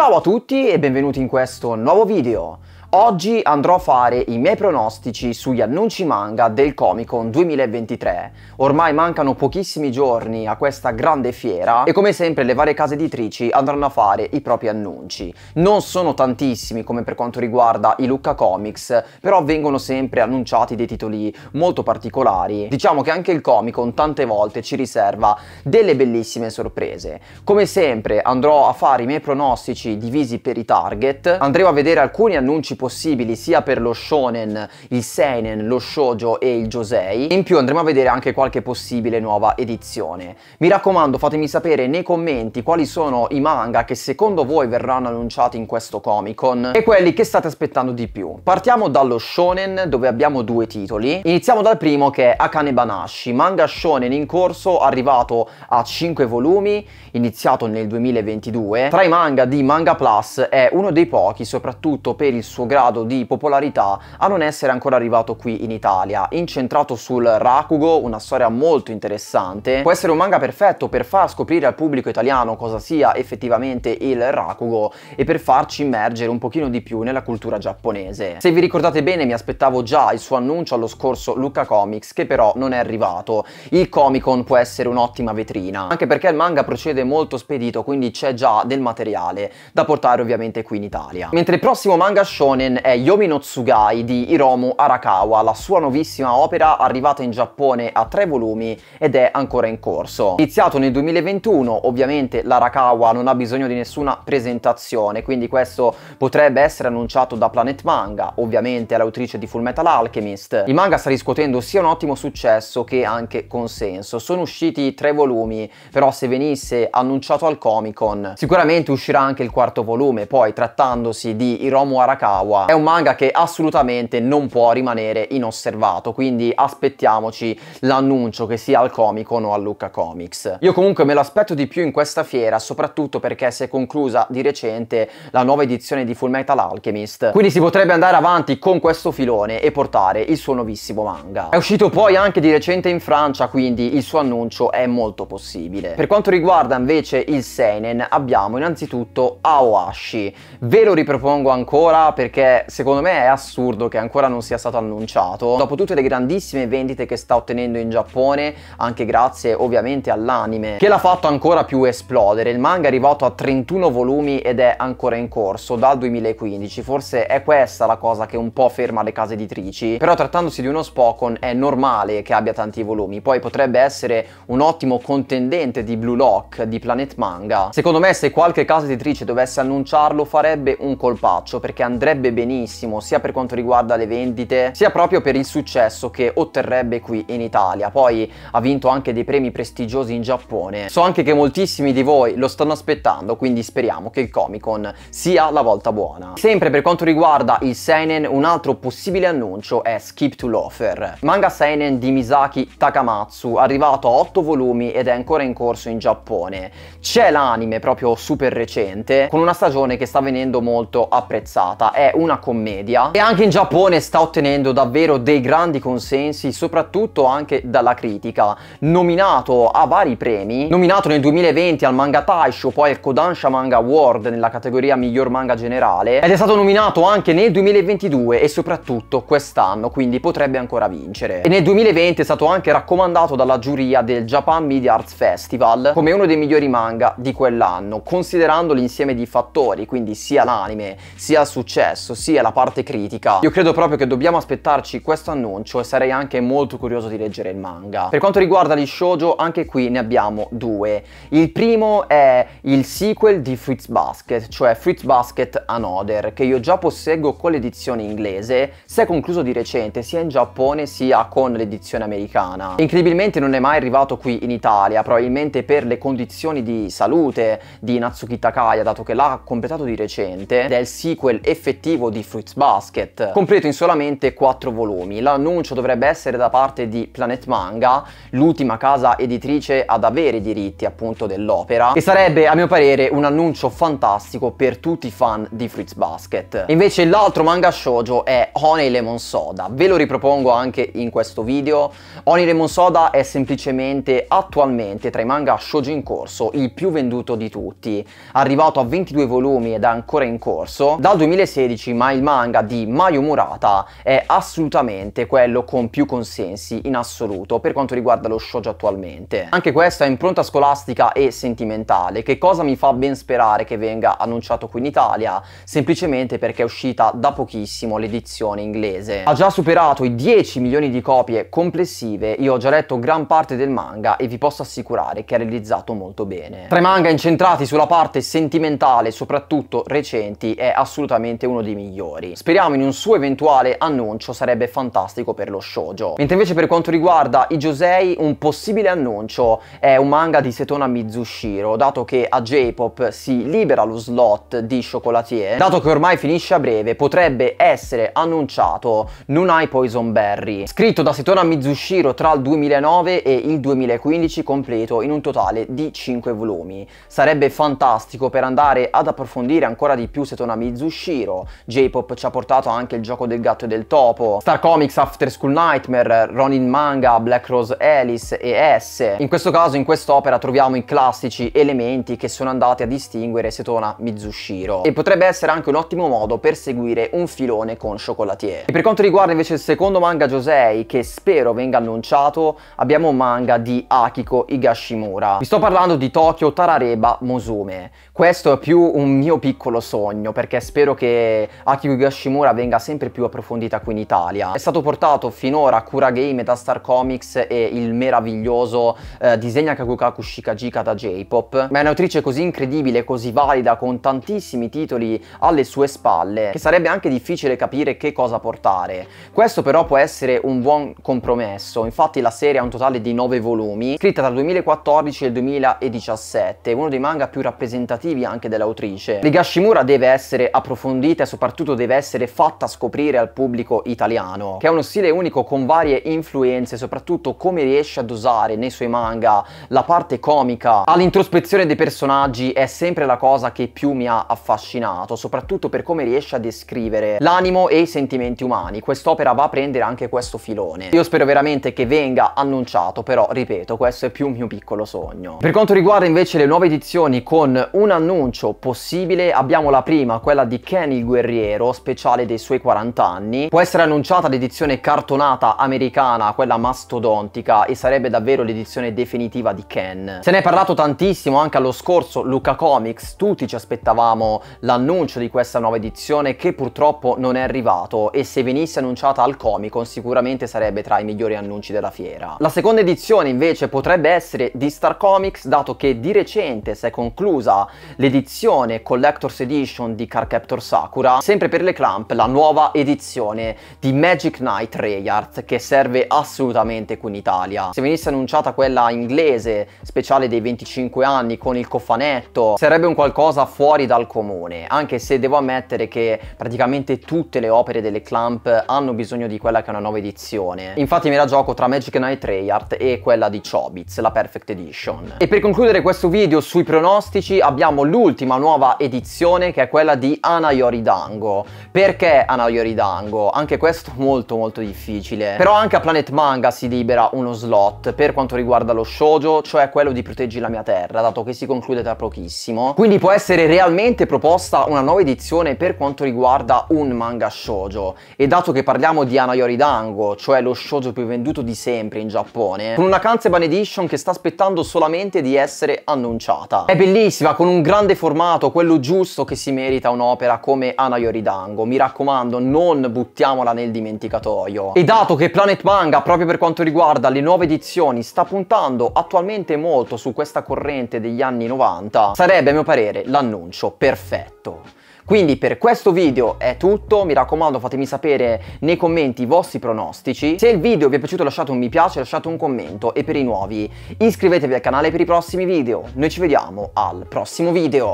Ciao a tutti e benvenuti in questo nuovo video. Oggi andrò a fare i miei pronostici sugli annunci manga del Comic Con 2023. Ormai mancano pochissimi giorni a questa grande fiera e come sempre le varie case editrici andranno a fare i propri annunci. Non sono tantissimi come per quanto riguarda i Lucca Comics, però vengono sempre annunciati dei titoli molto particolari. Diciamo che anche il Comic Con tante volte ci riserva delle bellissime sorprese. Come sempre andrò a fare i miei pronostici divisi per i target, andremo a vedere alcuni annunci possibili sia per lo shonen, il seinen, lo shoujo e il josei. In più andremo a vedere anche qualche possibile nuova edizione. Mi raccomando fatemi sapere nei commenti quali sono i manga che secondo voi verranno annunciati in questo Comic Con e quelli che state aspettando di più. Partiamo dallo shonen dove abbiamo due titoli. Iniziamo dal primo che è Akane Banashi, manga shonen in corso arrivato a 5 volumi, iniziato nel 2022. Tra i manga di Manga Plus è uno dei pochi soprattutto per il suo grado di popolarità a non essere ancora arrivato qui in Italia, incentrato sul Rakugo, una storia molto interessante. Può essere un manga perfetto per far scoprire al pubblico italiano cosa sia effettivamente il Rakugo e per farci immergere un pochino di più nella cultura giapponese. Se vi ricordate bene mi aspettavo già il suo annuncio allo scorso Luca Comics che però non è arrivato. Il Comic Con può essere un'ottima vetrina, anche perché il manga procede molto spedito quindi c'è già del materiale da portare ovviamente qui in Italia. Mentre il prossimo manga shonen shonen è Yomi no Tsugai di Hiromu Arakawa, la sua nuovissima opera arrivata in Giappone a tre volumi ed è ancora in corso. Iniziato nel 2021, ovviamente l'Arakawa non ha bisogno di nessuna presentazione, quindi questo potrebbe essere annunciato da Planet Manga, ovviamente l'autrice di Fullmetal Alchemist. Il manga sta riscuotendo sia un ottimo successo che anche consenso. Sono usciti tre volumi, però se venisse annunciato al Comic Con, sicuramente uscirà anche il quarto volume, poi trattandosi di Hiromu Arakawa Kurosawa. È un manga che assolutamente non può rimanere inosservato, quindi aspettiamoci l'annuncio che sia al comico o al Luca Comics. Io comunque me lo aspetto di più in questa fiera, soprattutto perché si è conclusa di recente la nuova edizione di Fullmetal Alchemist, quindi si potrebbe andare avanti con questo filone e portare il suo nuovissimo manga. È uscito poi anche di recente in Francia, quindi il suo annuncio è molto possibile. Per quanto riguarda invece il Seinen, abbiamo innanzitutto Aoashi. Ve lo ripropongo ancora perché perché secondo me è assurdo che ancora non sia stato annunciato. Dopo tutte le grandissime vendite che sta ottenendo in Giappone, anche grazie ovviamente all'anime, che l'ha fatto ancora più esplodere. Il manga è arrivato a 31 volumi ed è ancora in corso dal 2015. Forse è questa la cosa che un po' ferma le case editrici. Però trattandosi di uno Spokon è normale che abbia tanti volumi. Poi potrebbe essere un ottimo contendente di Blue Lock, di Planet Manga. Secondo me se qualche casa editrice dovesse annunciarlo farebbe un colpaccio perché andrebbe farebbe benissimo sia per quanto riguarda le vendite sia proprio per il successo che otterrebbe qui in Italia. Poi ha vinto anche dei premi prestigiosi in Giappone. So anche che moltissimi di voi lo stanno aspettando quindi speriamo che il Comic Con sia la volta buona. Sempre per quanto riguarda il Seinen un altro possibile annuncio è Skip to Loafer. Manga Seinen di Misaki Takamatsu arrivato a 8 volumi ed è ancora in corso in Giappone. C'è l'anime proprio super recente con una stagione che sta venendo molto apprezzata. È una commedia e anche in Giappone sta ottenendo davvero dei grandi consensi soprattutto anche dalla critica nominato a vari premi nominato nel 2020 al Manga Taisho poi al Kodansha Manga Award nella categoria miglior manga generale ed è stato nominato anche nel 2022 e soprattutto quest'anno quindi potrebbe ancora vincere e nel 2020 è stato anche raccomandato dalla giuria del Japan Media Arts Festival come uno dei migliori manga di quell'anno considerando l'insieme di fattori quindi sia l'anime sia il successo adesso sia la parte critica, io credo proprio che dobbiamo aspettarci questo annuncio e sarei anche molto curioso di leggere il manga. Per quanto riguarda gli shoujo, anche qui ne abbiamo due. Il primo è il sequel di Fruits Basket, cioè Fruits Basket Another, che io già posseggo con l'edizione inglese, si è concluso di recente sia in Giappone sia con l'edizione americana. Incredibilmente non è mai arrivato qui in Italia, probabilmente per le condizioni di salute di Natsuki Takaya, dato che l'ha completato di recente, ed è il sequel effettivo definitivo di Fruits Basket, completo in solamente 4 volumi. L'annuncio dovrebbe essere da parte di Planet Manga, l'ultima casa editrice ad avere i diritti appunto dell'opera, e sarebbe a mio parere un annuncio fantastico per tutti i fan di Fruits Basket. Invece l'altro manga shoujo è Honey Lemon Soda, ve lo ripropongo anche in questo video. Honey Lemon Soda è semplicemente attualmente tra i manga shoujo in corso il più venduto di tutti, arrivato a 22 volumi ed è ancora in corso, dal 2016 classici, ma il manga di Mayu Murata è assolutamente quello con più consensi in assoluto per quanto riguarda lo shoujo attualmente. Anche questa è impronta scolastica e sentimentale, che cosa mi fa ben sperare che venga annunciato qui in Italia, semplicemente perché è uscita da pochissimo l'edizione inglese. Ha già superato i 10 milioni di copie complessive, io ho già letto gran parte del manga e vi posso assicurare che ha realizzato molto bene. Tra i manga incentrati sulla parte sentimentale, soprattutto recenti, è assolutamente uno dei dei migliori. Speriamo in un suo eventuale annuncio sarebbe fantastico per lo shoujo. Mentre invece per quanto riguarda i Josei un possibile annuncio è un manga di Setona Mizushiro dato che a J-Pop si libera lo slot di Chocolatier dato che ormai finisce a breve potrebbe essere annunciato Nunai Poison Berry scritto da Setona Mizushiro tra il 2009 e il 2015 completo in un totale di 5 volumi. Sarebbe fantastico per andare ad approfondire ancora di più Setona Mizushiro J-pop ci ha portato anche il gioco del gatto e del topo, Star Comics After School Nightmare, Ronin Manga, Black Rose Alice e S. In questo caso, in quest'opera, troviamo i classici elementi che sono andati a distinguere Setona Mizushiro e potrebbe essere anche un ottimo modo per seguire un filone con Chocolatier. E per quanto riguarda invece il secondo manga Josei, che spero venga annunciato, abbiamo un manga di Akiko Higashimura. Vi sto parlando di Tokyo Tarareba Mosume. Questo è più un mio piccolo sogno, perché spero che che Akiko Gashimura venga sempre più approfondita qui in Italia. È stato portato finora a Cura Game, Star Comics e il meraviglioso eh, Disegna Kakukaku Shikajika da J-Pop, ma è un'autrice così incredibile, così valida, con tantissimi titoli alle sue spalle, che sarebbe anche difficile capire che cosa portare. Questo però può essere un buon compromesso, infatti la serie ha un totale di 9 volumi, scritta dal 2014 e il 2017, uno dei manga più rappresentativi anche dell'autrice. Legashimura deve essere approfondita e soprattutto soprattutto deve essere fatta scoprire al pubblico italiano, che è uno stile unico con varie influenze, soprattutto come riesce a dosare nei suoi manga la parte comica all'introspezione dei personaggi è sempre la cosa che più mi ha affascinato, soprattutto per come riesce a descrivere l'animo e i sentimenti umani. Quest'opera va a prendere anche questo filone. Io spero veramente che venga annunciato, però ripeto, questo è più un mio piccolo sogno. Per quanto riguarda invece le nuove edizioni con un annuncio possibile, abbiamo la prima, quella di Kenny Guerrero guerriero speciale dei suoi 40 anni. Può essere annunciata l'edizione cartonata americana, quella mastodontica, e sarebbe davvero l'edizione definitiva di Ken. Se ne è parlato tantissimo anche allo scorso Luca Comics, tutti ci aspettavamo l'annuncio di questa nuova edizione che purtroppo non è arrivato e se venisse annunciata al Comic Con sicuramente sarebbe tra i migliori annunci della fiera. La seconda edizione invece potrebbe essere di Star Comics dato che di recente si è conclusa l'edizione Collector's Edition di Carcaptor Sakura sempre per le clamp la nuova edizione di Magic Knight Rayart che serve assolutamente qui in Italia. Se venisse annunciata quella inglese speciale dei 25 anni con il cofanetto sarebbe un qualcosa fuori dal comune anche se devo ammettere che praticamente tutte le opere delle clamp hanno bisogno di quella che è una nuova edizione. Infatti me la gioco tra Magic Knight Rayart e quella di Chobits, la Perfect Edition. E per concludere questo video sui pronostici abbiamo l'ultima nuova edizione che è quella di Ana Yorida Dango. Perché Anayori Dango? Anche questo molto molto difficile. Però anche a Planet Manga si libera uno slot per quanto riguarda lo shoujo, cioè quello di Proteggi la mia terra, dato che si conclude tra pochissimo. Quindi può essere realmente proposta una nuova edizione per quanto riguarda un manga shoujo. E dato che parliamo di Anayori Dango, cioè lo shoujo più venduto di sempre in Giappone, con una Kanseban Edition che sta aspettando solamente di essere annunciata. È bellissima, con un grande formato, quello giusto che si merita un'opera come Anayori settimana io ridango. Mi raccomando, non buttiamola nel dimenticatoio. E dato che Planet Manga, proprio per quanto riguarda le nuove edizioni, sta puntando attualmente molto su questa corrente degli anni 90, sarebbe a mio parere l'annuncio perfetto. Quindi per questo video è tutto, mi raccomando fatemi sapere nei commenti i vostri pronostici. Se il video vi è piaciuto lasciate un mi piace, lasciate un commento e per i nuovi iscrivetevi al canale per i prossimi video. Noi ci vediamo al prossimo video.